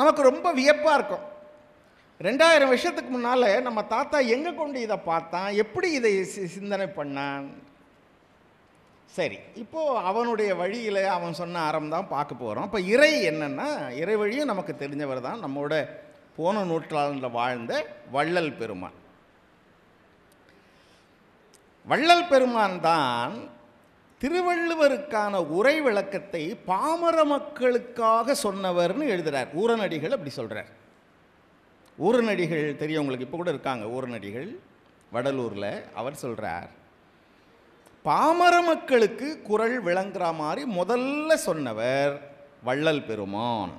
நமக்கு ரொம்ப வியப்பாக இருக்கும் ரெண்டாயிரம் வருஷத்துக்கு முன்னால் நம்ம தாத்தா எங்கே கொண்டு இதை பார்த்தான் எப்படி இதை சிந்தனை பண்ணான் சரி இப்போது அவனுடைய வழியில் அவன் சொன்ன ஆரம் தான் பார்க்க போகிறோம் இப்போ இறை என்னென்னா இறை வழியும் நமக்கு தெரிஞ்சவர் தான் நம்மோட போன நூற்றாண்டில் வாழ்ந்த வள்ளல் பெருமான் வள்ளல் பெருமான் தான் திருவள்ளுவருக்கான உரை விளக்கத்தை பாமர மக்களுக்காக சொன்னவர்னு எழுதுகிறார் ஊரநடிகள் அப்படி சொல்கிறார் ஊரநடிகள் தெரியும் உங்களுக்கு இப்போ கூட இருக்காங்க ஊரநடிகள் வடலூரில் அவர் சொல்கிறார் பாமர மக்களுக்கு குரல் விளங்குற மாதிரி முதல்ல சொன்னவர் வள்ளல் பெருமான்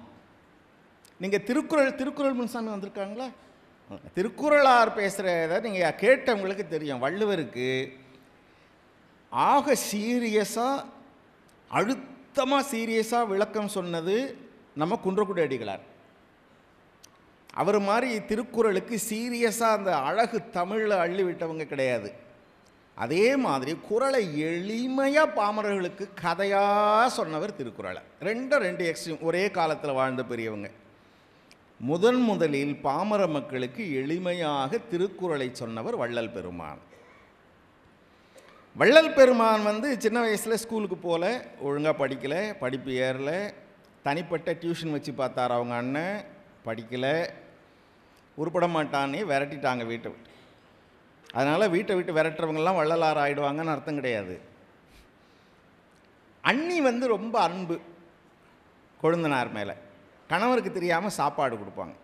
நீங்கள் திருக்குறள் திருக்குறள் முன்சாமி வந்திருக்காங்களா திருக்குறளார் பேசுகிறத நீங்கள் கேட்டவங்களுக்கு தெரியும் வள்ளுவருக்கு ஆக சீரியஸாக அழுத்தமாக சீரியஸாக விளக்கம் சொன்னது நம்ம குன்றக்குடி அடிகளார் அவர் மாதிரி திருக்குறளுக்கு சீரியஸாக அந்த அழகு தமிழில் அள்ளிவிட்டவங்க கிடையாது அதே மாதிரி குரலை எளிமையாக பாமரர்களுக்கு கதையாக சொன்னவர் திருக்குறளை ரெண்டும் ரெண்டு எக்ஸ்ட்ரீம் ஒரே காலத்தில் வாழ்ந்த பெரியவங்க முதன் முதலில் பாமர மக்களுக்கு எளிமையாக திருக்குறளை சொன்னவர் வள்ளல் பெருமான் வள்ளல் பெருமான் வந்து சின்ன வயசில் ஸ்கூலுக்கு போகல ஒழுங்காக படிக்கலை படிப்பு ஏறல தனிப்பட்ட டியூஷன் வச்சு பார்த்தார் அவங்க அண்ணன் படிக்கலை உருப்பட மாட்டானே விரட்டிட்டாங்க வீட்டை விட்டு அதனால் வீட்டை விட்டு விரட்டுறவங்கெல்லாம் வள்ளலார் ஆகிடுவாங்கன்னு அர்த்தம் கிடையாது அண்ணி வந்து ரொம்ப அன்பு கொழுந்தனார் மேலே கணவருக்கு தெரியாமல் சாப்பாடு கொடுப்பாங்க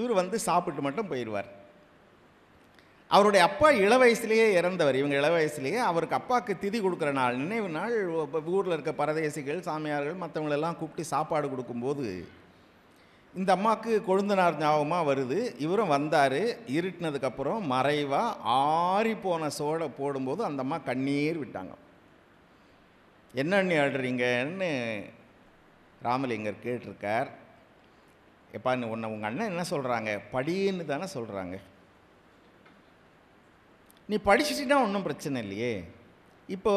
இவர் வந்து சாப்பிட்டு மட்டும் போயிடுவார் அவருடைய அப்பா இள வயசுலேயே இறந்தவர் இவங்க இள வயசுலேயே அவருக்கு அப்பாவுக்கு திதி கொடுக்குற நாள் நினைவு நாள் ஊரில் இருக்க பரதேசிகள் சாமியார்கள் மற்றவங்களெல்லாம் கூப்பிட்டு சாப்பாடு கொடுக்கும்போது இந்த அம்மாவுக்கு கொழுந்தனார் ஞாபகமாக வருது இவரும் வந்தார் இருட்டினதுக்கப்புறம் மறைவாக ஆறி போன சோழை போடும்போது அந்த அம்மா கண்ணீர் விட்டாங்க என்னென்னு ஆடுறீங்கன்னு ராமலிங்கர் கேட்டிருக்கார் எப்பா உன்னை உங்கள் அண்ணன் என்ன சொல்கிறாங்க படின்னு தானே சொல்கிறாங்க நீ படிச்சுட்டுனா ஒன்றும் பிரச்சனை இல்லையே இப்போ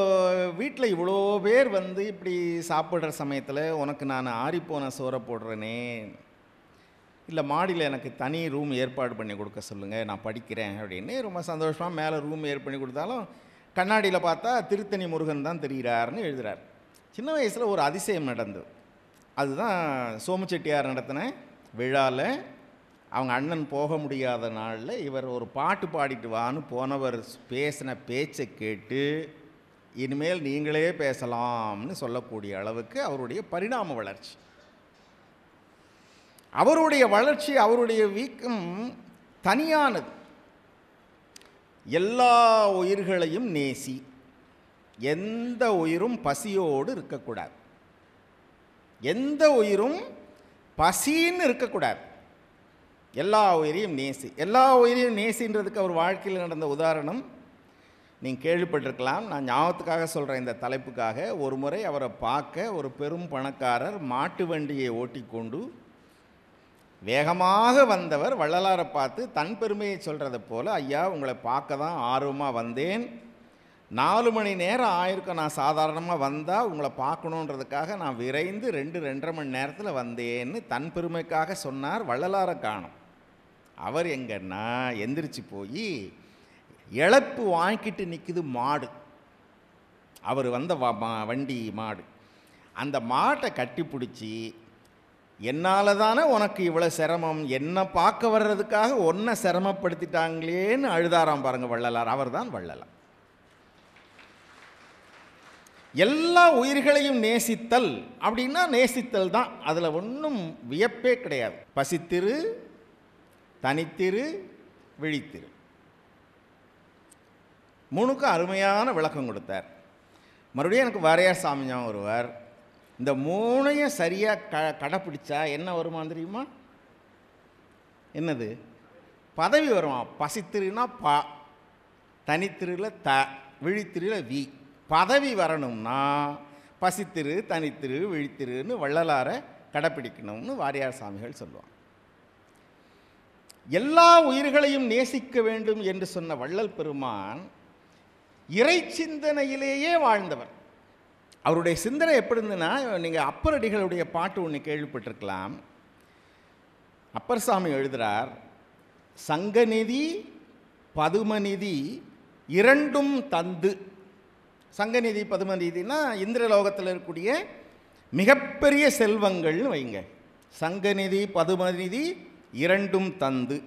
வீட்டில் இவ்வளோ பேர் வந்து இப்படி சாப்பிட்ற சமயத்தில் உனக்கு நான் ஆறிப்போன சோறை போடுறேனே இல்லை மாடியில் எனக்கு தனி ரூம் ஏற்பாடு பண்ணி கொடுக்க சொல்லுங்கள் நான் படிக்கிறேன் அப்படின்னு ரொம்ப சந்தோஷமாக மேலே ரூம் ஏற்பாடு பண்ணி கொடுத்தாலும் கண்ணாடியில் பார்த்தா திருத்தணி முருகன் தான் தெரிகிறார்னு எழுதுகிறார் சின்ன வயசில் ஒரு அதிசயம் நடந்தது அதுதான் சோமச்செட்டியார் நடத்தின விழாவில் அவங்க அண்ணன் போக முடியாத நாளில் இவர் ஒரு பாட்டு பாடிட்டு வான்னு போனவர் பேசின பேச்சை கேட்டு இனிமேல் நீங்களே பேசலாம்னு சொல்லக்கூடிய அளவுக்கு அவருடைய பரிணாம வளர்ச்சி அவருடைய வளர்ச்சி அவருடைய வீக்கம் தனியானது எல்லா உயிர்களையும் நேசி எந்த உயிரும் பசியோடு இருக்கக்கூடாது எந்த உயிரும் பசின்னு இருக்கக்கூடாது எல்லா உயிரையும் நேசி எல்லா உயிரையும் நேசின்றதுக்கு அவர் வாழ்க்கையில் நடந்த உதாரணம் நீங்கள் கேள்விப்பட்டிருக்கலாம் நான் ஞாபகத்துக்காக சொல்கிறேன் இந்த தலைப்புக்காக ஒரு முறை அவரை பார்க்க ஒரு பெரும் பணக்காரர் மாட்டு வண்டியை ஓட்டிக்கொண்டு வேகமாக வந்தவர் வள்ளலாரை பார்த்து தன் பெருமையை சொல்கிறத போல் ஐயா உங்களை பார்க்க தான் ஆர்வமாக வந்தேன் நாலு மணி நேரம் ஆயிருக்கும் நான் சாதாரணமாக வந்தால் உங்களை பார்க்கணுன்றதுக்காக நான் விரைந்து ரெண்டு ரெண்டரை மணி நேரத்தில் வந்தேன்னு தன் பெருமைக்காக சொன்னார் வள்ளலாரை காணும் அவர் எங்கன்னா எந்திரிச்சு போய் இழப்பு வாங்கிக்கிட்டு நிற்குது மாடு அவர் வந்த வண்டி மாடு அந்த மாட்டை கட்டி பிடிச்சி என்னால் தானே உனக்கு இவ்வளோ சிரமம் என்னை பார்க்க வர்றதுக்காக ஒன்றை சிரமப்படுத்திட்டாங்களேன்னு அழுதாராம் பாருங்கள் வள்ளலார் அவர் தான் வள்ளலார் எல்லா உயிர்களையும் நேசித்தல் அப்படின்னா நேசித்தல் தான் அதில் ஒன்றும் வியப்பே கிடையாது பசித்திரு தனித்திரு விழித்திரு மூணுக்கு அருமையான விளக்கம் கொடுத்தார் மறுபடியும் எனக்கு வாரையார் சாமி ஞாபகம் வருவார் இந்த மூணையும் சரியாக க கடைப்பிடிச்சா என்ன வருமா தெரியுமா என்னது பதவி வருமா பசித்திருனா ப தனித்திருவில் த விழித்திருவில் வி பதவி வரணும்னா பசித்திரு தனித்திரு விழித்திருன்னு வள்ளலாரை கடைப்பிடிக்கணும்னு வாரியார் சாமிகள் சொல்லுவாங்க எல்லா உயிர்களையும் நேசிக்க வேண்டும் என்று சொன்ன வள்ளல் பெருமான் இறை சிந்தனையிலேயே வாழ்ந்தவர் அவருடைய சிந்தனை எப்படி இருந்ததுன்னா நீங்கள் அப்பரடிகளுடைய பாட்டு ஒன்று கேள்விப்பட்டிருக்கலாம் அப்பர் சாமி எழுதுகிறார் சங்கநிதி பதுமநிதி இரண்டும் தந்து சங்கநிதி பதுமநிதினா இந்திரலோகத்தில் இருக்கக்கூடிய மிகப்பெரிய செல்வங்கள்னு வைங்க சங்கநிதி பதுமநிதி இரண்டும் தந்து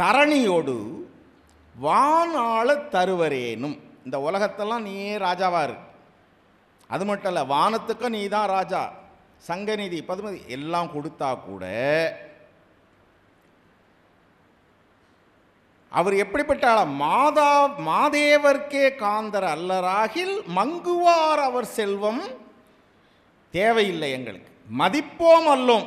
தரணியோடு வானாள தருவரேனும் இந்த உலகத்தெல்லாம் நீயே ராஜாவாக இரு அது மட்டும் இல்லை வானத்துக்கும் நீ தான் ராஜா சங்கநிதி பதுமதி எல்லாம் கொடுத்தா கூட அவர் எப்படிப்பட்ட மாதா மாதேவர்க்கே காந்தர் அல்லராகில் மங்குவார் அவர் செல்வம் தேவையில்லை எங்களுக்கு மதிப்போம் அல்லோம்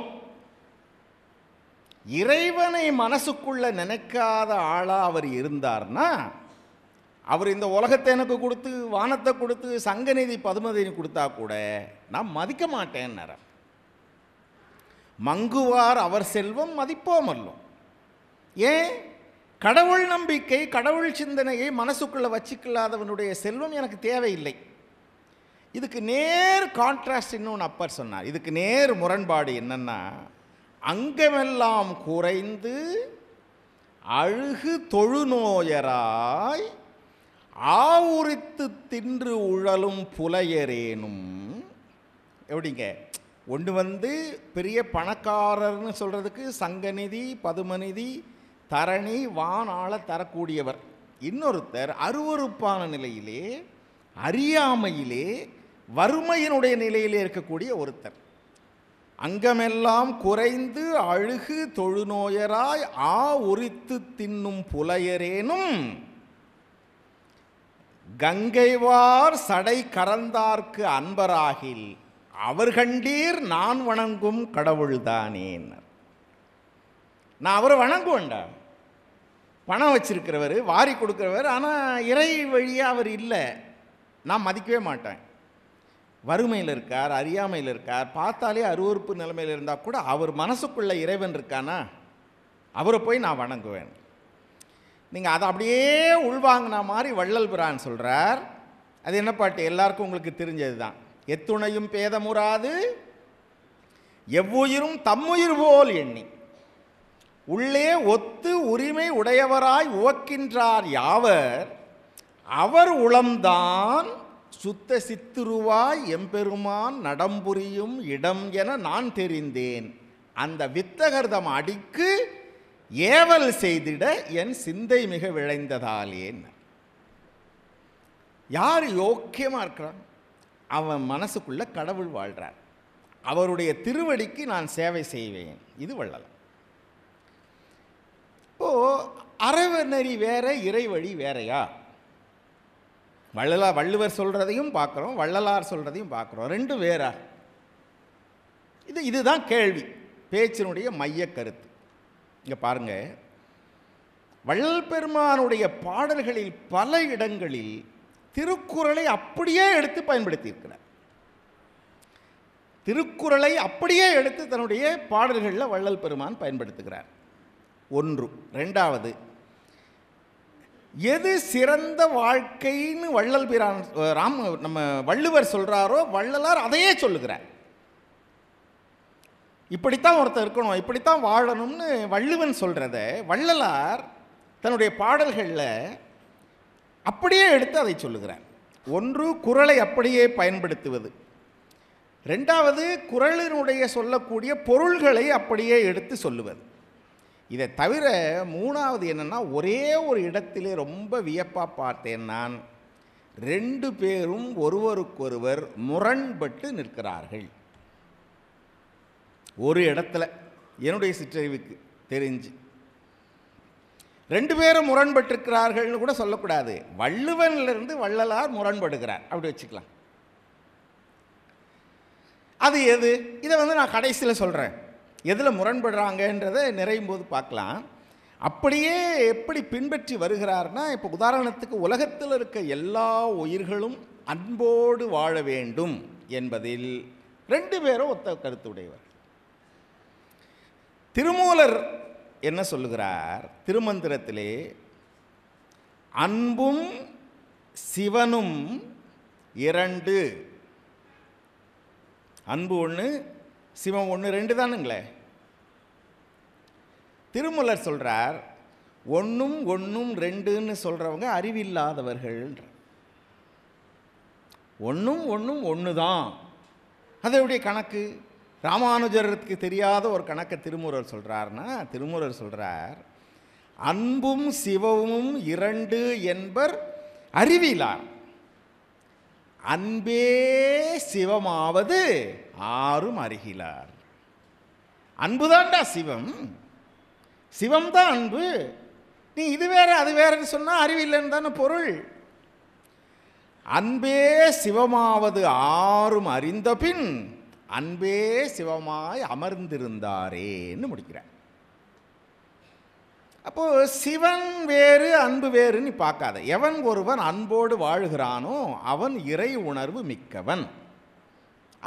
இறைவனை மனசுக்குள்ள நினைக்காத ஆளாக அவர் இருந்தார்னா அவர் இந்த உலகத்தை எனக்கு கொடுத்து வானத்தை கொடுத்து சங்கநிதி பதுமதினி கொடுத்தா கூட நான் மதிக்க மாட்டேன்னார மங்குவார் அவர் செல்வம் மதிப்போம் அல்லோம் ஏன் கடவுள் நம்பிக்கை கடவுள் சிந்தனையை மனசுக்குள்ளே வச்சுக்கலாதவனுடைய செல்வம் எனக்கு தேவையில்லை இதுக்கு நேர் கான்ட்ராஸ்ட் இன்னொன்று அப்பர் சொன்னார் இதுக்கு நேர் முரண்பாடு என்னென்னா அங்கமெல்லாம் குறைந்து அழுகு தொழுநோயராய் ஆவுரித்து தின்று உழலும் புலையரேனும் எப்படிங்க ஒன்று வந்து பெரிய பணக்காரர்னு சொல்கிறதுக்கு சங்கநிதி பதுமநிதி தரணி வானாள தரக்கூடியவர் இன்னொருத்தர் அருவறுப்பான நிலையிலே அறியாமையிலே வறுமையினுடைய நிலையிலே இருக்கக்கூடிய ஒருத்தர் அங்கமெல்லாம் குறைந்து அழுகு தொழுநோயராய் ஆ உரித்து தின்னும் புலையரேனும் கங்கைவார் சடை கரந்தார்க்கு அன்பராகில் அவர் கண்டீர் நான் வணங்கும் கடவுள்தானேன் நான் அவரை வணங்குவேண்டா பணம் வச்சிருக்கிறவர் வாரி கொடுக்குறவர் ஆனால் இறை வழியாக அவர் இல்லை நான் மதிக்கவே மாட்டேன் வறுமையில் இருக்கார் அறியாமையில் இருக்கார் பார்த்தாலே அருவறுப்பு நிலைமையில் இருந்தால் கூட அவர் மனசுக்குள்ளே இறைவன் இருக்கானா அவரை போய் நான் வணங்குவேன் நீங்கள் அதை அப்படியே உள்வாங்கின மாதிரி வள்ளல் பிரான் சொல்கிறார் அது என்ன பாட்டு எல்லாருக்கும் உங்களுக்கு தெரிஞ்சது தான் எத்துணையும் பேதமுறாது எவ்வுயிரும் தம்முயிர் போல் எண்ணி உள்ளே ஒத்து உரிமை உடையவராய் உவக்கின்றார் யாவர் அவர் உளம்தான் சுத்த சித்துருவாய் எம்பெருமான் நடம்புரியும் இடம் என நான் தெரிந்தேன் அந்த வித்தகர்தம் அடிக்கு ஏவல் செய்திட என் சிந்தை மிக விளைந்ததாலேன் யார் யோக்கியமாக இருக்கிறான் அவன் மனசுக்குள்ளே கடவுள் வாழ்கிறார் அவருடைய திருவடிக்கு நான் சேவை செய்வேன் இது வள்ளலாம் இப்போது அறவநெறி வேற இறைவழி வேறையா வள்ளலா வள்ளுவர் சொல்கிறதையும் பார்க்குறோம் வள்ளலார் சொல்கிறதையும் பார்க்குறோம் ரெண்டு வேறார் இது இதுதான் கேள்வி பேச்சினுடைய மைய கருத்து இங்கே பாருங்கள் வள்ளல் பெருமானுடைய பாடல்களில் பல இடங்களில் திருக்குறளை அப்படியே எடுத்து பயன்படுத்தியிருக்கிறார் திருக்குறளை அப்படியே எடுத்து தன்னுடைய பாடல்களில் வள்ளல் பெருமான் பயன்படுத்துகிறார் ஒன்று ரெண்டாவது எது சிறந்த வாழ்க்கைன்னு வள்ளல் பிரான் ராம் நம்ம வள்ளுவர் சொல்கிறாரோ வள்ளலார் அதையே சொல்லுகிறார் இப்படித்தான் ஒருத்தர் இருக்கணும் இப்படித்தான் வாழணும்னு வள்ளுவன் சொல்கிறத வள்ளலார் தன்னுடைய பாடல்களில் அப்படியே எடுத்து அதை சொல்லுகிறார் ஒன்று குரலை அப்படியே பயன்படுத்துவது ரெண்டாவது குரலினுடைய சொல்லக்கூடிய பொருள்களை அப்படியே எடுத்து சொல்லுவது இதை தவிர மூணாவது என்னென்னா ஒரே ஒரு இடத்திலே ரொம்ப வியப்பாக பார்த்தேன் நான் ரெண்டு பேரும் ஒருவருக்கொருவர் முரண்பட்டு நிற்கிறார்கள் ஒரு இடத்துல என்னுடைய சிற்றறிவுக்கு தெரிஞ்சு ரெண்டு பேரும் முரண்பட்டிருக்கிறார்கள்னு கூட சொல்லக்கூடாது வள்ளுவனிலிருந்து வள்ளலார் முரண்படுகிறார் அப்படி வச்சுக்கலாம் அது எது இதை வந்து நான் கடைசியில் சொல்கிறேன் எதில் முரண்படுறாங்கன்றதை நிறையும் போது பார்க்கலாம் அப்படியே எப்படி பின்பற்றி வருகிறார்னா இப்போ உதாரணத்துக்கு உலகத்தில் இருக்க எல்லா உயிர்களும் அன்போடு வாழ வேண்டும் என்பதில் ரெண்டு பேரும் ஒத்த கருத்து உடையவர் திருமூலர் என்ன சொல்லுகிறார் திருமந்திரத்திலே அன்பும் சிவனும் இரண்டு அன்பு ஒன்று சிவம் ஒன்று ரெண்டு தானுங்களே திருமலர் சொல்கிறார் ஒன்றும் ஒன்றும் ரெண்டுன்னு சொல்கிறவங்க அறிவில்லாதவர்கள்ன்ற ஒன்றும் ஒன்றும் ஒன்று தான் அதனுடைய கணக்கு ராமானுஜருக்கு தெரியாத ஒரு கணக்கை திருமுறர் சொல்கிறார்னா திருமுறர் சொல்கிறார் அன்பும் சிவமும் இரண்டு என்பர் அறிவிலார் அன்பே சிவமாவது ஆறும் அறிகிலார் அன்புதான்டா சிவம் சிவம் தான் அன்பு நீ இது வேற அது வேறன்னு சொன்னால் அறிவில்லைன்னு தானே பொருள் அன்பே சிவமாவது ஆறும் அறிந்த பின் அன்பே சிவமாய் அமர்ந்திருந்தாரேன்னு முடிக்கிறார் அப்போது சிவன் வேறு அன்பு வேறுன்னு பார்க்காத எவன் ஒருவன் அன்போடு வாழ்கிறானோ அவன் இறை உணர்வு மிக்கவன்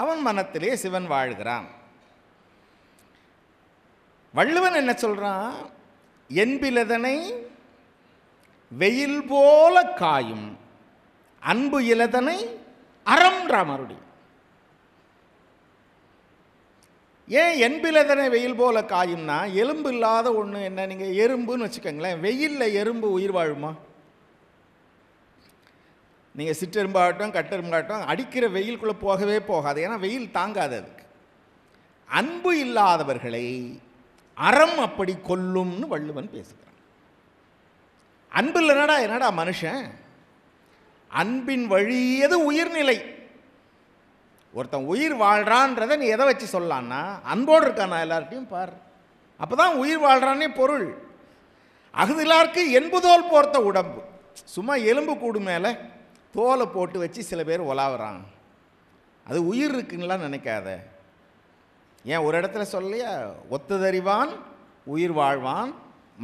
அவன் மனத்திலே சிவன் வாழ்கிறான் வள்ளுவன் என்ன சொல்கிறான் என்பிலதனை வெயில் போல காயும் அன்பு இலதனை அறம்ன்றா மறுபடியும் ஏன் என்பிலதனை வெயில் போல காயும்னா எலும்பு இல்லாத ஒன்று என்ன நீங்கள் எறும்புன்னு வச்சுக்கோங்களேன் வெயிலில் எறும்பு உயிர் வாழுமா நீங்கள் சிற்றெரும்பாகட்டும் கட்டெரும்பாகட்டும் அடிக்கிற வெயிலுக்குள்ளே போகவே போகாது ஏன்னா வெயில் தாங்காது அதுக்கு அன்பு இல்லாதவர்களை அறம் அப்படி கொல்லும்னு வள்ளுவன் பேசுகிறான் அன்பு இல்லைனாடா என்னடா மனுஷன் அன்பின் வழியது உயிர்நிலை ஒருத்தன் உயிர் வாழ்கிறான்றதை நீ எதை வச்சு சொல்லலான்னா அன்போடு இருக்கானா எல்லார்ட்டையும் பார் அப்போ தான் உயிர் வாழ்கிறானே பொருள் அகுதிலாருக்கு என்புதோல் போர்த்த உடம்பு சும்மா எலும்பு கூடு மேலே தோலை போட்டு வச்சு சில பேர் உலாவுறான் அது உயிர் இருக்குன்னெலாம் நினைக்காத ஏன் ஒரு இடத்துல சொல்லலையா ஒத்துதறிவான் உயிர் வாழ்வான்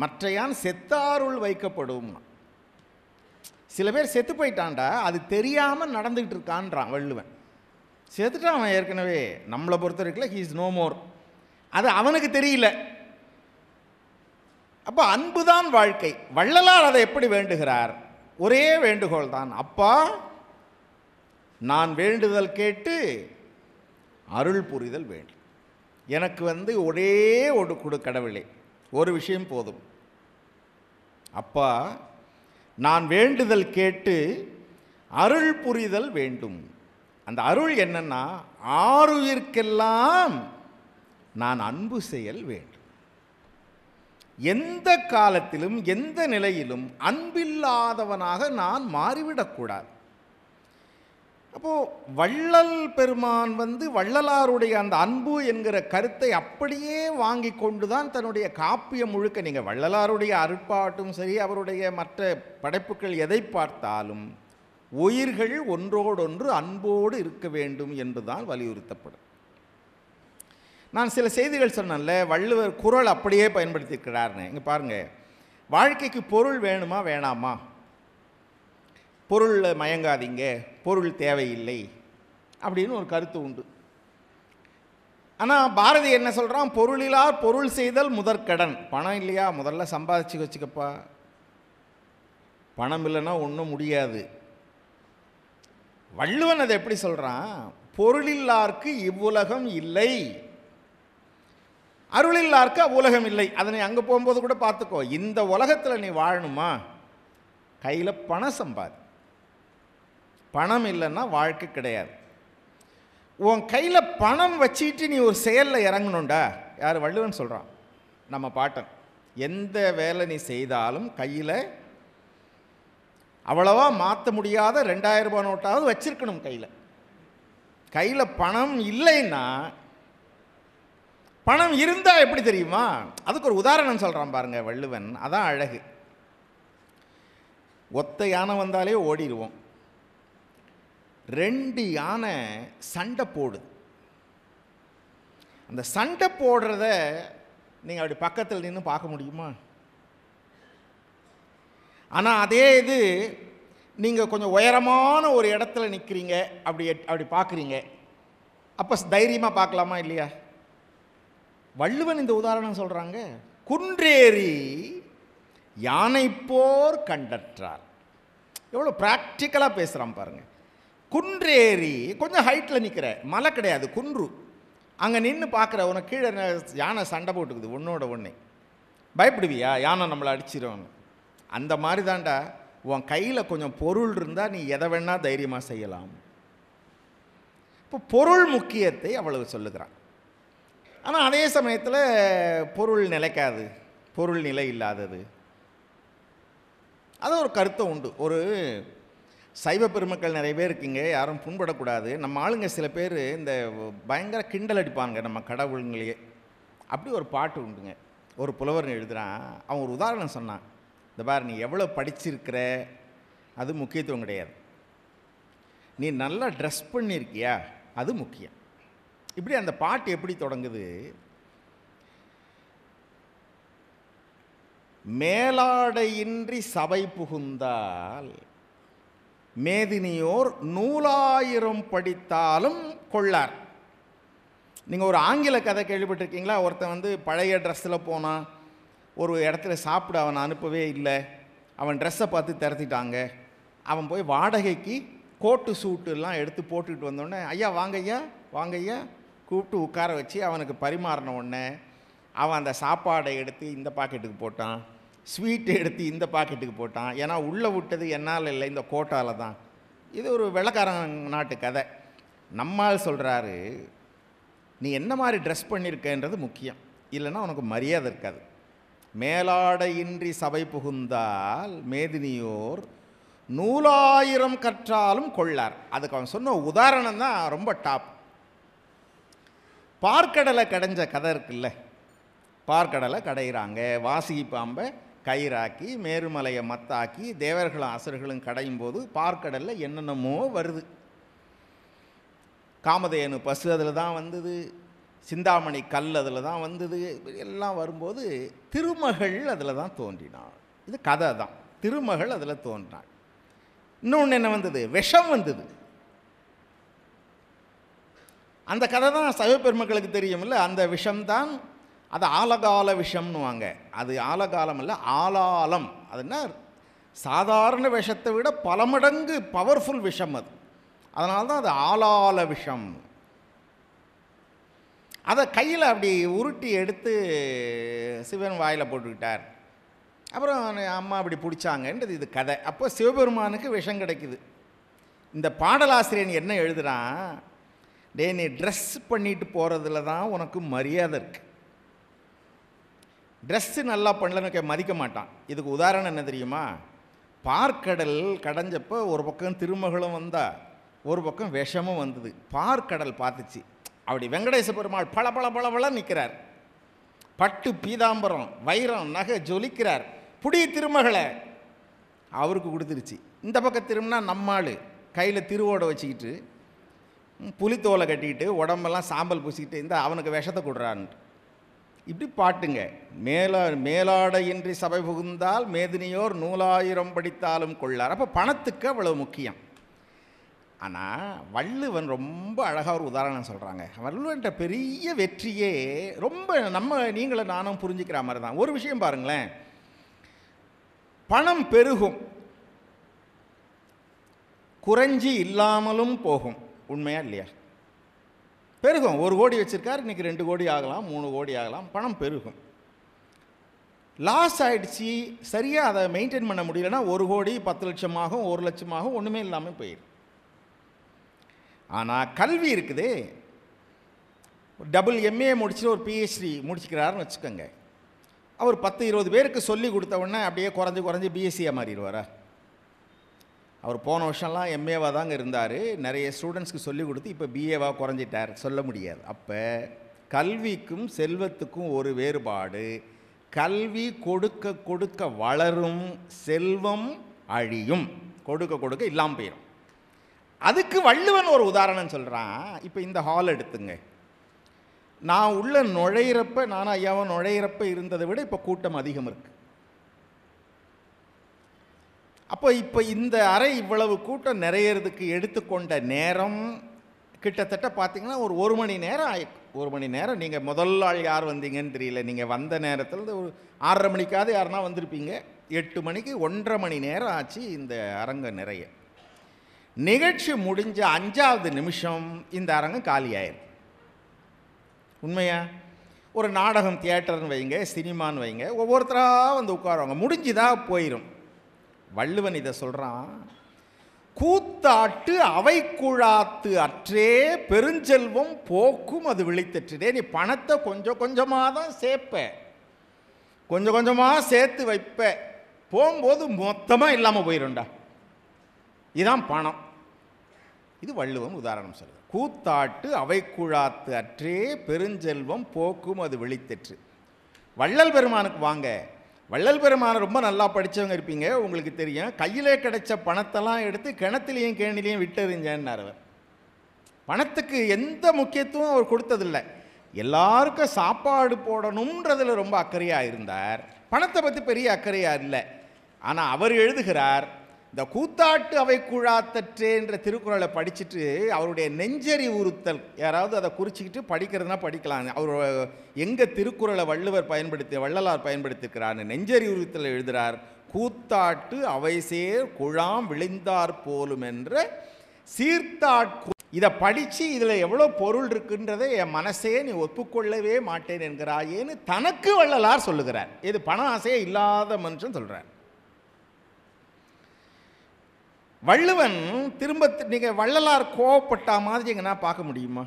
மற்றையான் செத்தாருள் வைக்கப்படும் சில பேர் செத்து போயிட்டான்டா அது தெரியாமல் நடந்துக்கிட்டு இருக்கான்றான் வள்ளுவன் செத்துட்டான் அவன் ஏற்கனவே நம்மளை பொறுத்த வரைக்கும் ஹீ இஸ் நோ மோர் அது அவனுக்கு தெரியல அப்போ அன்புதான் வாழ்க்கை வள்ளலார் அதை எப்படி வேண்டுகிறார் ஒரே வேண்டுகோள் தான் அப்பா நான் வேண்டுதல் கேட்டு அருள் புரிதல் வேண்டும் எனக்கு வந்து ஒரே ஒரு குடு கடவுளே ஒரு விஷயம் போதும் அப்பா நான் வேண்டுதல் கேட்டு அருள் புரிதல் வேண்டும் அந்த அருள் என்னன்னா ஆறுயிர்க்கெல்லாம் நான் அன்பு செயல் வேண்டும் எந்த காலத்திலும் எந்த நிலையிலும் அன்பில்லாதவனாக நான் மாறிவிடக்கூடாது அப்போது வள்ளல் பெருமான் வந்து வள்ளலாருடைய அந்த அன்பு என்கிற கருத்தை அப்படியே வாங்கி கொண்டு தான் தன்னுடைய காப்பியம் முழுக்க நீங்கள் வள்ளலாருடைய அருட்பாட்டும் சரி அவருடைய மற்ற படைப்புகள் எதை பார்த்தாலும் உயிர்கள் ஒன்றோடொன்று அன்போடு இருக்க வேண்டும் என்றுதான் வலியுறுத்தப்படும் நான் சில செய்திகள் சொன்னேன்ல வள்ளுவர் குரல் அப்படியே பயன்படுத்தியிருக்கிறாருன்னு இங்கே பாருங்கள் வாழ்க்கைக்கு பொருள் வேணுமா வேணாமா பொருளில் மயங்காதீங்க பொருள் தேவையில்லை அப்படின்னு ஒரு கருத்து உண்டு ஆனால் பாரதி என்ன சொல்கிறான் பொருளிலார் பொருள் செய்தல் முதற்கடன் பணம் இல்லையா முதல்ல சம்பாதிச்சு வச்சுக்கப்பா பணம் இல்லைன்னா ஒன்றும் முடியாது வள்ளுவன் அதை எப்படி சொல்கிறான் பொருளில்லார்க்கு இவ்வுலகம் இல்லை அருளில்லார்க்கு அவ்வுலகம் இல்லை அதனை அங்கே போகும்போது கூட பார்த்துக்கோ இந்த உலகத்தில் நீ வாழணுமா கையில் பணம் சம்பாதி பணம் இல்லைன்னா வாழ்க்கை கிடையாது உன் கையில் பணம் வச்சுட்டு நீ ஒரு செயலில் இறங்கணுண்டா யார் வள்ளுவன் சொல்கிறான் நம்ம பாட்டன் எந்த வேலை நீ செய்தாலும் கையில் அவ்வளவா மாற்ற முடியாத ரெண்டாயிரம் ரூபாய் நோட்டாவது வச்சுருக்கணும் கையில் கையில் பணம் இல்லைன்னா பணம் இருந்தால் எப்படி தெரியுமா அதுக்கு ஒரு உதாரணம் சொல்கிறான் பாருங்கள் வள்ளுவன் அதான் அழகு ஒத்த யானை வந்தாலே ஓடிடுவோம் ரெண்டு யானை சண்டை போடுது அந்த சண்டை போடுறத நீங்கள் அப்படி பக்கத்தில் நின்று பார்க்க முடியுமா ஆனால் அதே இது நீங்கள் கொஞ்சம் உயரமான ஒரு இடத்துல நிற்கிறீங்க அப்படி அப்படி பார்க்குறீங்க அப்போ தைரியமாக பார்க்கலாமா இல்லையா வள்ளுவன் இந்த உதாரணம் சொல்கிறாங்க குன்றேறி யானை போர் கண்டற்றார் எவ்வளோ ப்ராக்டிக்கலாக பேசுகிறான் பாருங்கள் குன்றேறி கொஞ்சம் ஹைட்டில் நிற்கிற மலை கிடையாது குன்று அங்கே நின்று பார்க்குற உனக்கு கீழே யானை சண்டை போட்டுக்குது ஒன்றோட ஒன்று பயப்படுவியா யானை நம்மளை அடிச்சிருவாங்க அந்த மாதிரி தாண்டா உன் கையில் கொஞ்சம் பொருள் இருந்தால் நீ எதை வேணால் தைரியமாக செய்யலாம் இப்போ பொருள் முக்கியத்தை அவ்வளவு சொல்லுகிறான் ஆனால் அதே சமயத்தில் பொருள் நிலைக்காது பொருள் நிலை இல்லாதது அது ஒரு கருத்தை உண்டு ஒரு சைவ பெருமக்கள் நிறைய பேர் இருக்கீங்க யாரும் புண்படக்கூடாது நம்ம ஆளுங்க சில பேர் இந்த பயங்கர கிண்டல் அடிப்பாங்க நம்ம கடவுளுங்களையே அப்படி ஒரு பாட்டு உண்டுங்க ஒரு புலவர் எழுதுகிறான் அவன் ஒரு உதாரணம் சொன்னான் இந்த பார் நீ எவ்வளோ படிச்சிருக்கிற அது முக்கியத்துவம் கிடையாது நீ நல்லா ட்ரெஸ் பண்ணியிருக்கியா அது முக்கியம் இப்படி அந்த பாட்டு எப்படி தொடங்குது மேலாடையின்றி சபை புகுந்தால் மேதினியோர் நூலாயிரம் படித்தாலும் கொள்ளார் நீங்கள் ஒரு ஆங்கில கதை கேள்விப்பட்டிருக்கீங்களா ஒருத்தன் வந்து பழைய ட்ரெஸ்ஸில் போனான் ஒரு இடத்துல சாப்பிட அவனை அனுப்பவே இல்லை அவன் ட்ரெஸ்ஸை பார்த்து திறத்திட்டாங்க அவன் போய் வாடகைக்கு கோட்டு சூட்டுலாம் எடுத்து போட்டுக்கிட்டு வந்தோடனே ஐயா வாங்க ஐயா வாங்க ஐயா கூப்பிட்டு உட்கார வச்சு அவனுக்கு பரிமாறின உடனே அவன் அந்த சாப்பாடை எடுத்து இந்த பாக்கெட்டுக்கு போட்டான் ஸ்வீட்டு எடுத்து இந்த பாக்கெட்டுக்கு போட்டான் ஏன்னா உள்ளே விட்டது என்னால் இல்லை இந்த கோட்டாவில் தான் இது ஒரு வெள்ளக்காரன் நாட்டு கதை நம்மால் சொல்கிறாரு நீ என்ன மாதிரி ட்ரெஸ் பண்ணியிருக்கன்றது முக்கியம் இல்லைன்னா உனக்கு மரியாதை இருக்காது மேலாடையின்றி சபை புகுந்தால் மேதினியோர் நூலாயிரம் கற்றாலும் கொள்ளார் அதுக்கு அவன் சொன்ன உதாரணம் தான் ரொம்ப டாப் பார்க்கடலை கடைஞ்ச கதை இருக்குல்ல பார்க்கடலை கடைகிறாங்க வாசி பாம்பை கயிறாக்கி மேருமலையை மத்தாக்கி தேவர்களும் அசர்களும் கடையும் போது பார்க்கடலில் என்னென்னமோ வருது காமதேனு பசு அதில் தான் வந்தது சிந்தாமணி கல் அதில் தான் வந்தது எல்லாம் வரும்போது திருமகள் அதில் தான் தோன்றினாள் இது கதை தான் திருமகள் அதில் தோன்றினாள் இன்னொன்று என்ன வந்தது விஷம் வந்தது அந்த கதை தான் சகப்பெருமக்களுக்கு தெரியும் இல்லை அந்த விஷம்தான் அது ஆலகால விஷம்னுவாங்க அது ஆலகாலம் இல்லை ஆலாலம் அதுன்னா சாதாரண விஷத்தை விட பல மடங்கு பவர்ஃபுல் விஷம் அது அதனால தான் அது ஆலால விஷம் அதை கையில் அப்படி உருட்டி எடுத்து சிவன் வாயில் போட்டுக்கிட்டார் அப்புறம் அம்மா அப்படி பிடிச்சாங்கன்றது இது கதை அப்போ சிவபெருமானுக்கு விஷம் கிடைக்குது இந்த பாடலாசிரியன் என்ன எழுதுகிறான் டே நீ ட்ரெஸ் பண்ணிட்டு போகிறதுல தான் உனக்கு மரியாதை இருக்குது ட்ரெஸ்ஸு நல்லா பண்ணலன்னு கே மதிக்க மாட்டான் இதுக்கு உதாரணம் என்ன தெரியுமா பார்க்கடல் கடைஞ்சப்போ ஒரு பக்கம் திருமகளும் வந்தா ஒரு பக்கம் விஷமும் வந்தது பார்க்கடல் பார்த்துச்சு அப்படி வெங்கடேச பெருமாள் பல பல பளபள நிற்கிறார் பட்டு பீதாம்பரம் வைரம் நகை ஜொலிக்கிறார் புடி திருமகளை அவருக்கு கொடுத்துருச்சு இந்த பக்கம் திரும்பினா நம்மாள் கையில் திருவோட வச்சுக்கிட்டு புலித்தோலை கட்டிக்கிட்டு உடம்பெல்லாம் சாம்பல் பூசிக்கிட்டு இந்த அவனுக்கு விஷத்தை கொடுறான்ட்டு இப்படி பாட்டுங்க மேலா மேலாடையின்றி சபை புகுந்தால் மேதினியோர் நூலாயிரம் படித்தாலும் கொள்ளார் அப்போ பணத்துக்கு அவ்வளோ முக்கியம் ஆனால் வள்ளுவன் ரொம்ப அழகாக ஒரு உதாரணம் சொல்கிறாங்க வள்ளுவன்ற பெரிய வெற்றியே ரொம்ப நம்ம நீங்களை நானும் புரிஞ்சுக்கிற மாதிரி தான் ஒரு விஷயம் பாருங்களேன் பணம் பெருகும் குறைஞ்சி இல்லாமலும் போகும் உண்மையா இல்லையா பெருகும் ஒரு கோடி வச்சுருக்காரு இன்றைக்கி ரெண்டு கோடி ஆகலாம் மூணு கோடி ஆகலாம் பணம் பெருகும் லாஸ் ஆகிடுச்சு சரியாக அதை மெயின்டைன் பண்ண முடியலன்னா ஒரு கோடி பத்து லட்சமாகும் ஒரு லட்சமாகும் ஒன்றுமே இல்லாமல் போயிடும் ஆனால் கல்வி இருக்குது டபுள் எம்ஏ முடிச்சுட்டு ஒரு பிஹெச்டி முடிச்சுக்கிறாருன்னு வச்சுக்கோங்க அவர் பத்து இருபது பேருக்கு சொல்லி கொடுத்தவொடனே அப்படியே குறைஞ்சி குறைஞ்சி பிஎஸ்சியாக மாறிடுவாரா அவர் போன வருஷம்லாம் எம்ஏவாக தாங்க இருந்தார் நிறைய ஸ்டூடெண்ட்ஸ்க்கு சொல்லிக் கொடுத்து இப்போ பிஏவாக குறைஞ்சிட்டார் சொல்ல முடியாது அப்போ கல்விக்கும் செல்வத்துக்கும் ஒரு வேறுபாடு கல்வி கொடுக்க கொடுக்க வளரும் செல்வம் அழியும் கொடுக்க கொடுக்க இல்லாமல் போயிடும் அதுக்கு வள்ளுவன் ஒரு உதாரணம் சொல்கிறான் இப்போ இந்த ஹால் எடுத்துங்க நான் உள்ள நுழையிறப்ப நானும் ஐயாவும் நுழையிறப்ப இருந்ததை விட இப்போ கூட்டம் அதிகம் இருக்குது அப்போ இப்போ இந்த அறை இவ்வளவு கூட்டம் நிறையிறதுக்கு எடுத்துக்கொண்ட நேரம் கிட்டத்தட்ட பார்த்திங்கன்னா ஒரு ஒரு மணி நேரம் ஆயி ஒரு மணி நேரம் நீங்கள் முதல் ஆள் யார் வந்தீங்கன்னு தெரியல நீங்கள் வந்த நேரத்தில் ஒரு ஆறரை மணிக்காவது யாருனா வந்திருப்பீங்க எட்டு மணிக்கு ஒன்றரை மணி நேரம் ஆச்சு இந்த அரங்கம் நிறைய நிகழ்ச்சி முடிஞ்ச அஞ்சாவது நிமிஷம் இந்த அரங்கம் காலி காலியாயிரு உண்மையா ஒரு நாடகம் தியேட்டர்னு வைங்க சினிமான்னு வைங்க ஒவ்வொருத்தராக வந்து உட்காருவாங்க முடிஞ்சுதான் போயிடும் வள்ளுவன் இதை சொல்கிறான் கூத்தாட்டு அவை குழாத்து அற்றே பெருஞ்செல்வம் போக்கும் அது விழித்தற்றே நீ பணத்தை கொஞ்சம் கொஞ்சமாக தான் சேர்ப்ப கொஞ்சம் கொஞ்சமாக சேர்த்து வைப்ப போகும்போது மொத்தமாக இல்லாமல் போயிடும்டா இதுதான் பணம் இது வள்ளுவம் உதாரணம் சொல்லுது கூத்தாட்டு அவை குழாத்து அற்றே பெருஞ்செல்வம் போக்கும் அது விழித்தற்று வள்ளல் பெருமானுக்கு வாங்க வள்ளல் பெருமான ரொம்ப நல்லா படித்தவங்க இருப்பீங்க உங்களுக்கு தெரியும் கையிலே கிடைச்ச பணத்தெல்லாம் எடுத்து கிணத்துலையும் கேணிலையும் விட்டெறிஞ்சேன்னார் அவர் பணத்துக்கு எந்த முக்கியத்துவம் அவர் கொடுத்ததில்லை எல்லாருக்கும் சாப்பாடு போடணுன்றதில் ரொம்ப அக்கறையாக இருந்தார் பணத்தை பற்றி பெரிய அக்கறையாக இல்லை ஆனால் அவர் எழுதுகிறார் இந்த கூத்தாட்டு அவை குழாத்தற்றே என்ற திருக்குறளை படிச்சுட்டு அவருடைய நெஞ்சறி உறுத்தல் யாராவது அதை குறிச்சிக்கிட்டு படிக்கிறதுனா படிக்கலாம் அவர் எங்கே திருக்குறளை வள்ளுவர் பயன்படுத்தி வள்ளலார் பயன்படுத்திருக்கிறார் நெஞ்சறி உறுத்தல் எழுதுகிறார் கூத்தாட்டு அவை சேர் குழாம் விழிந்தார் போலும் என்ற சீர்த்தாட்கு இதை படித்து இதில் எவ்வளோ பொருள் இருக்குன்றதை என் மனசே நீ ஒப்புக்கொள்ளவே மாட்டேன் என்கிறாயேன்னு தனக்கு வள்ளலார் சொல்லுகிறார் இது பண ஆசையே இல்லாத மனுஷன் சொல்கிறார் வள்ளுவன் திரும்ப நீங்கள் வள்ளலார் கோவப்பட்டா மாதிரி எங்கன்னா பார்க்க முடியுமா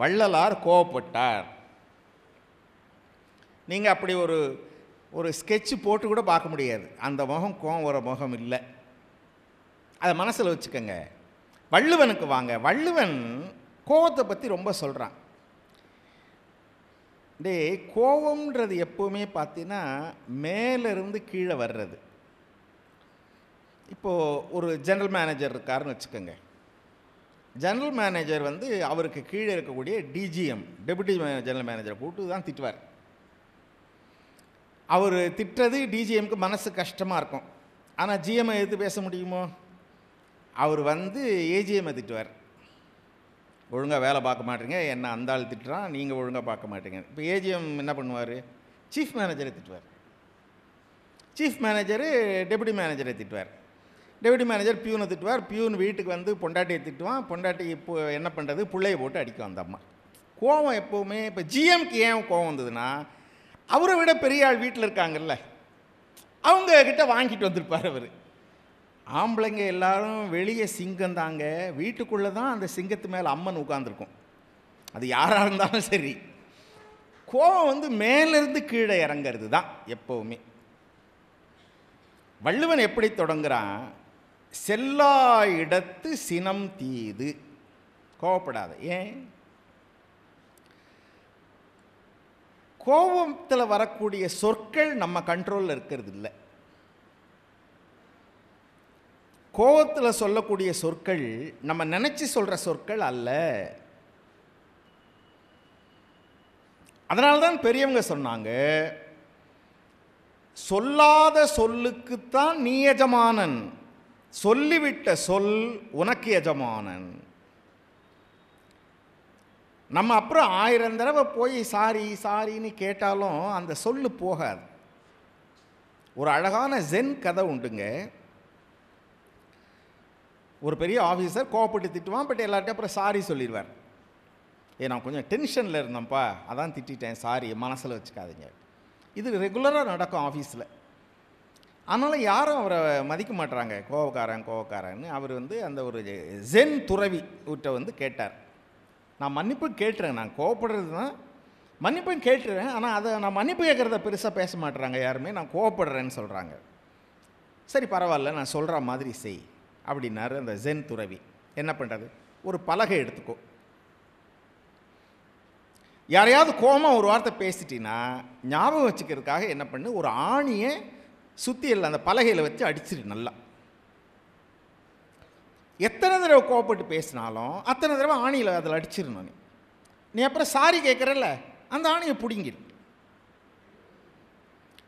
வள்ளலார் கோவப்பட்டார் நீங்கள் அப்படி ஒரு ஒரு ஸ்கெட்சு போட்டு கூட பார்க்க முடியாது அந்த முகம் கோவம் வர முகம் இல்லை அதை மனசில் வச்சுக்கோங்க வள்ளுவனுக்கு வாங்க வள்ளுவன் கோவத்தை பற்றி ரொம்ப சொல்கிறான் டே கோவம்ன்றது எப்போவுமே பார்த்தீங்கன்னா மேலேருந்து கீழே வர்றது இப்போது ஒரு ஜென்ரல் மேனேஜர் இருக்காருன்னு வச்சுக்கோங்க ஜென்ரல் மேனேஜர் வந்து அவருக்கு கீழே இருக்கக்கூடிய டிஜிஎம் டெபுட்டி ஜென்ரல் மேனேஜரை போட்டு தான் திட்டுவார் அவர் திட்டுறது டிஜிஎம்க்கு மனசு கஷ்டமாக இருக்கும் ஆனால் ஜிஎம்ஐ எதிர்த்து பேச முடியுமோ அவர் வந்து ஏஜிஎம்ஐ திட்டுவார் ஒழுங்காக வேலை பார்க்க மாட்டீங்க என்ன அந்த ஆள் திட்டுறான் நீங்கள் ஒழுங்காக பார்க்க மாட்டீங்க இப்போ ஏஜிஎம் என்ன பண்ணுவார் சீஃப் மேனேஜரை திட்டுவார் சீஃப் மேனேஜரு டெபுட்டி மேனேஜரை திட்டுவார் டெபுட்டி மேனேஜர் பியூனை திட்டுவார் பியூன் வீட்டுக்கு வந்து பொண்டாட்டியை திட்டுவான் பொண்டாட்டி இப்போ என்ன பண்ணுறது பிள்ளையை போட்டு அடிக்கும் அந்த அம்மா கோவம் எப்போவுமே இப்போ ஜிஎம்க்கு ஏன் கோவம் வந்ததுன்னா அவரை விட பெரிய ஆள் வீட்டில் இருக்காங்கல்ல அவங்க கிட்ட வாங்கிட்டு வந்திருப்பார் அவர் ஆம்பளைங்க எல்லாரும் வெளியே சிங்கம் தாங்க வீட்டுக்குள்ளே தான் அந்த சிங்கத்து மேலே அம்மன் உட்காந்துருக்கும் அது யாராக இருந்தாலும் சரி கோவம் வந்து மேலேருந்து கீழே இறங்கிறது தான் எப்போவுமே வள்ளுவன் எப்படி தொடங்குறான் செல்லா இடத்து சினம் தீது கோவப்படாத ஏன் கோபத்தில் வரக்கூடிய சொற்கள் நம்ம கண்ட்ரோலில் இருக்கிறது இல்லை கோபத்தில் சொல்லக்கூடிய சொற்கள் நம்ம நினச்சி சொல்கிற சொற்கள் அல்ல அதனால தான் பெரியவங்க சொன்னாங்க சொல்லாத சொல்லுக்குத்தான் நீயஜமானன் சொல்லிவிட்ட சொல் உனக்கு எஜமானன் நம்ம அப்புறம் ஆயிரம் தடவை போய் சாரி சாரின்னு கேட்டாலும் அந்த சொல்லு போகாது ஒரு அழகான ஜென் கதை உண்டுங்க ஒரு பெரிய ஆஃபீஸர் கோவப்பட்டு திட்டுவான் பட் எல்லார்ட்டையும் அப்புறம் சாரி சொல்லிடுவார் ஏ நான் கொஞ்சம் டென்ஷனில் இருந்தேன்ப்பா அதான் திட்டேன் சாரி மனசில் வச்சுக்காதீங்க இது ரெகுலராக நடக்கும் ஆஃபீஸில் ஆனாலும் யாரும் அவரை மதிக்க மாட்டுறாங்க கோபக்காரன் கோவக்காரன்னு அவர் வந்து அந்த ஒரு ஜென் துறவி விட்ட வந்து கேட்டார் நான் மன்னிப்பு கேட்டுறேன் நான் கோவப்படுறது தான் மன்னிப்பும் கேட்டுறேன் ஆனால் அதை நான் மன்னிப்பு கேட்குறத பெருசாக பேச மாட்டுறாங்க யாருமே நான் கோவப்படுறேன்னு சொல்கிறாங்க சரி பரவாயில்ல நான் சொல்கிற மாதிரி செய் அப்படின்னாரு அந்த ஜென் துறவி என்ன பண்ணுறது ஒரு பலகை எடுத்துக்கோ யாரையாவது கோபமாக ஒரு வார்த்தை பேசிட்டின்னா ஞாபகம் வச்சுக்கிறதுக்காக என்ன பண்ணு ஒரு ஆணியை சுத்தியில் அந்த பலகையில் வச்சு அடிச்சிரு நல்லா எத்தனை தடவை கோவப்பட்டு பேசினாலும் அத்தனை தடவை ஆணியில் அதில் அடிச்சிரு நீ நீ அப்புறம் சாரி கேட்குறல்ல அந்த ஆணியை பிடிங்கிடு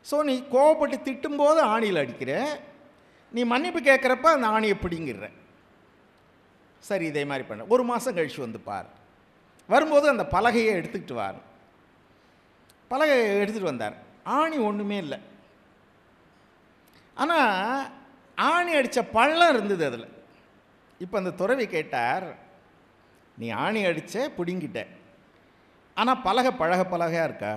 ஸோ நீ கோவப்பட்டு திட்டும்போது ஆணியில் அடிக்கிற நீ மன்னிப்பு கேட்குறப்ப அந்த ஆணியை பிடிங்கிடுற சரி இதே மாதிரி பண்ண ஒரு மாதம் கழித்து வந்து பார் வரும்போது அந்த பலகையை எடுத்துக்கிட்டு வார் பலகையை எடுத்துகிட்டு வந்தார் ஆணி ஒன்றுமே இல்லை ஆனால் ஆணி அடித்த பள்ளம் இருந்தது அதில் இப்போ அந்த துறவி கேட்டார் நீ ஆணி அடித்த பிடுங்கிட்ட ஆனால் பழக பழக பழகாக இருக்கா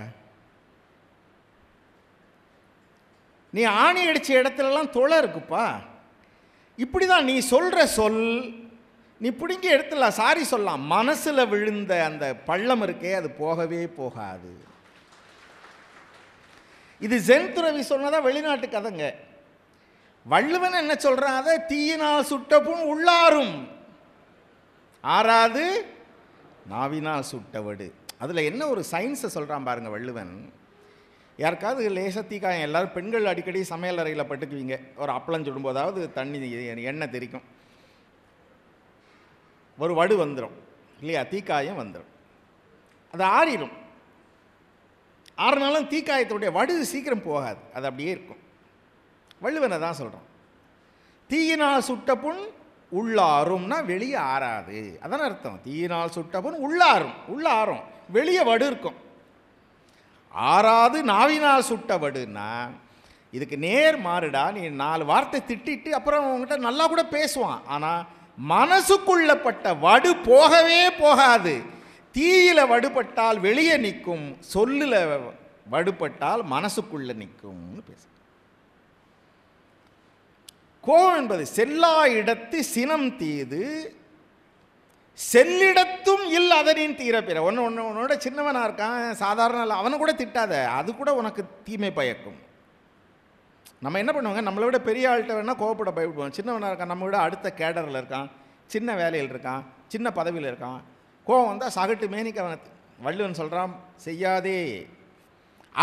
நீ ஆணி அடித்த இடத்துலலாம் தொலை இருக்குப்பா இப்படி தான் நீ சொல்கிற சொல் நீ பிடுங்கி இடத்துல சாரி சொல்லலாம் மனசில் விழுந்த அந்த பள்ளம் இருக்கே அது போகவே போகாது இது ஜென் துறவி சொன்னதான் வெளிநாட்டு கதைங்க வள்ளுவன் என்ன சொல்கிறான் அதை தீயினால் சுட்டப்பும் உள்ளாரும் ஆறாது நாவினால் சுட்டவடு அதில் என்ன ஒரு சயின்ஸை சொல்கிறான் பாருங்க வள்ளுவன் யாருக்காவது லேச தீக்காயம் எல்லோரும் பெண்கள் அடிக்கடி சமையல் அறையில் பட்டுக்குவீங்க ஒரு அப்பளம் சுடும்போதாவது தண்ணி எண்ணெய் தெரிக்கும் ஒரு வடு வந்துடும் இல்லையா தீக்காயம் வந்துடும் அது ஆறிடும் ஆறுனாலும் தீக்காயத்துடைய வடு சீக்கிரம் போகாது அது அப்படியே இருக்கும் வள்ளுவனை தான் சொல்கிறோம் தீயினால் சுட்ட புண் உள்ளாரும்னா வெளியே ஆறாது அதான அர்த்தம் தீயினால் சுட்ட புண் உள்ளாரும் உள்ளாரும் வெளியே வடு இருக்கும் ஆறாது நாவினால் சுட்ட வடுன்னா இதுக்கு நேர் மாறுடா நீ நாலு வார்த்தை திட்டிட்டு அப்புறம் அவங்ககிட்ட நல்லா கூட பேசுவான் ஆனால் மனசுக்குள்ளப்பட்ட வடு போகவே போகாது தீயில் வடுபட்டால் வெளியே நிற்கும் சொல்லில் வடுபட்டால் மனசுக்குள்ளே நிற்கும்னு பேச கோபம் என்பது செல்லா இடத்து சினம் தீது செல்லிடத்தும் இல் அதனின் தீர பிற ஒன்று ஒன்று உன்னோட சின்னவனாக இருக்கான் சாதாரண அவனை கூட திட்டாத அது கூட உனக்கு தீமை பயக்கும் நம்ம என்ன பண்ணுவாங்க நம்மளை விட பெரிய ஆள்கிட்ட வேணால் கோவப்பட பயப்படுவோம் சின்னவனாக இருக்கான் நம்ம விட அடுத்த கேடரில் இருக்கான் சின்ன வேலையில் இருக்கான் சின்ன பதவியில் இருக்கான் கோவம் வந்தால் சகட்டு மேனிக்கு அவனை வள்ளுவன் சொல்கிறான் செய்யாதே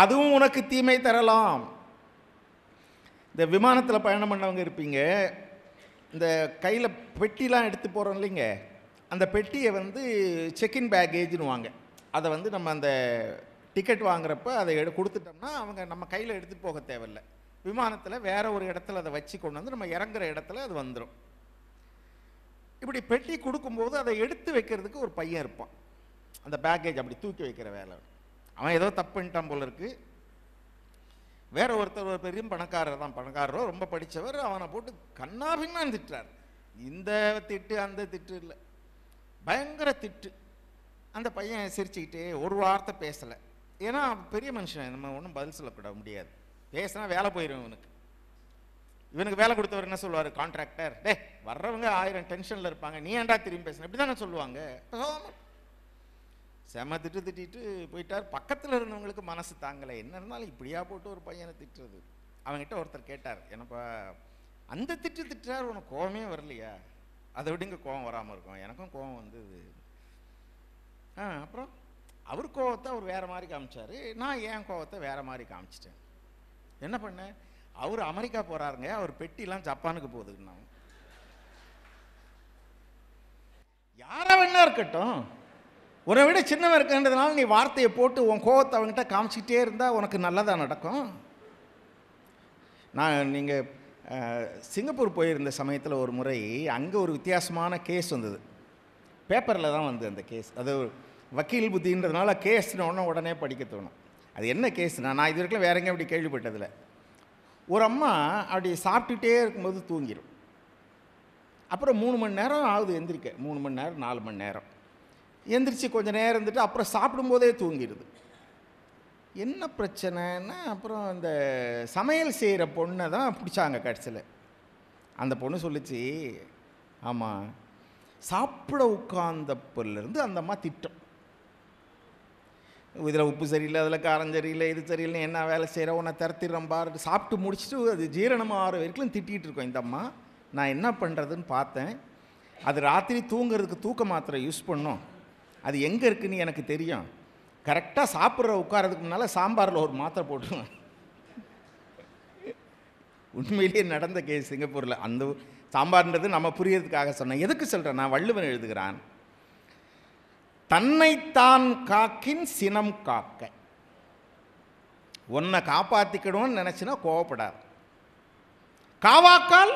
அதுவும் உனக்கு தீமை தரலாம் இந்த விமானத்தில் பயணம் பண்ணவங்க இருப்பீங்க இந்த கையில் பெட்டிலாம் எடுத்து போகிறோம் இல்லைங்க அந்த பெட்டியை வந்து செக்இன் வாங்க அதை வந்து நம்ம அந்த டிக்கெட் வாங்குறப்ப அதை எடு கொடுத்துட்டோம்னா அவங்க நம்ம கையில் எடுத்துகிட்டு போக தேவையில்லை விமானத்தில் வேறு ஒரு இடத்துல அதை வச்சு கொண்டு வந்து நம்ம இறங்குற இடத்துல அது வந்துடும் இப்படி பெட்டி கொடுக்கும்போது அதை எடுத்து வைக்கிறதுக்கு ஒரு பையன் இருப்பான் அந்த பேக்கேஜ் அப்படி தூக்கி வைக்கிற வேலை அவன் ஏதோ தப்புன்ட்டான் போல இருக்குது வேற ஒருத்தர் ஒரு பெரிய பணக்காரர் தான் பணக்காரரோ ரொம்ப படித்தவர் அவனை போட்டு கண்ணா திட்டார் இந்த திட்டு அந்த திட்டு இல்லை பயங்கர திட்டு அந்த பையன் சிரிச்சுக்கிட்டே ஒரு வார்த்தை பேசலை ஏன்னா பெரிய மனுஷன் நம்ம ஒன்றும் பதில் சொல்லப்பட முடியாது பேசினா வேலை போயிடும் இவனுக்கு இவனுக்கு வேலை கொடுத்தவர் என்ன சொல்லுவார் கான்ட்ராக்டர் டே வர்றவங்க ஆயிரம் டென்ஷனில் இருப்பாங்க நீ ஏன்டா திரும்பி பேசுன இப்படி தானே சொல்லுவாங்க செம திட்டு திட்டிட்டு போயிட்டார் பக்கத்தில் இருந்தவங்களுக்கு மனசு தாங்கலை என்ன இருந்தாலும் இப்படியா போட்டு ஒரு பையனை திட்டுறது அவங்ககிட்ட ஒருத்தர் கேட்டார் என்னப்பா அந்த திட்டு திட்டுறார் உனக்கு கோவமே வரலையா அதை விட இங்கே கோவம் வராமல் இருக்கும் எனக்கும் கோவம் வந்தது ஆ அப்புறம் அவர் கோவத்தை அவர் வேறு மாதிரி காமிச்சார் நான் என் கோவத்தை வேறு மாதிரி காமிச்சிட்டேன் என்ன பண்ணேன் அவர் அமெரிக்கா போகிறாருங்க அவர் பெட்டிலாம் ஜப்பானுக்கு போகுதுன்னா நான் யாரை வேணா இருக்கட்டும் உன்னை விட சின்னவன் இருக்கின்றதுனால நீ வார்த்தையை போட்டு உன் கோபத்தை அவங்ககிட்ட காமிச்சிக்கிட்டே இருந்தால் உனக்கு நல்லதாக நடக்கும் நான் நீங்கள் சிங்கப்பூர் போயிருந்த சமயத்தில் ஒரு முறை அங்கே ஒரு வித்தியாசமான கேஸ் வந்தது பேப்பரில் தான் வந்து அந்த கேஸ் அது வக்கீல் புத்தின்றதுனால கேஸ்னு உடனே உடனே படிக்க தோணும் அது என்ன கேஸ்னால் நான் இது வரைக்கும் வேற எங்கே அப்படி கேள்விப்பட்டதில் ஒரு அம்மா அப்படி சாப்பிட்டுட்டே இருக்கும்போது தூங்கிடும் அப்புறம் மூணு மணி நேரம் ஆகுது எந்திரிக்க மூணு மணி நேரம் நாலு மணி நேரம் எந்திரிச்சு கொஞ்சம் நேரம் இருந்துட்டு அப்புறம் சாப்பிடும்போதே தூங்கிடுது என்ன பிரச்சனைன்னா அப்புறம் இந்த சமையல் செய்கிற பொண்ணை தான் பிடிச்சாங்க கடைசியில் அந்த பொண்ணு சொல்லிச்சு ஆமாம் சாப்பிட உட்கார்ந்தப்பிலேருந்து அந்த அம்மா திட்டம் இதில் உப்பு சரியில்லை அதில் காரம் சரியில்லை இது சரியில்லை என்ன வேலை செய்கிற உன்னை திறத்திடுறோம் பாரு சாப்பிட்டு முடிச்சுட்டு அது ஜீரணமாக ஆறு வரைக்கும் திட்டிகிட்டு இருக்கோம் இந்த அம்மா நான் என்ன பண்ணுறதுன்னு பார்த்தேன் அது ராத்திரி தூங்குறதுக்கு தூக்க மாத்திரை யூஸ் பண்ணோம் அது எங்கே இருக்குன்னு எனக்கு தெரியும் கரெக்டாக சாப்பிட்ற உட்காரதுக்கு முன்னால் சாம்பாரில் ஒரு மாத்திரை போட்டுருவேன் உண்மையிலேயே நடந்த கேஸ் சிங்கப்பூரில் அந்த சாம்பார்ன்றது நம்ம புரியறதுக்காக சொன்னேன் எதுக்கு சொல்கிறேன் நான் வள்ளுவன் எழுதுகிறான் தன்னைத்தான் காக்கின் சினம் காக்க உன்னை காப்பாற்றிக்கணும்னு நினச்சினா கோவப்படாது காவாக்கால்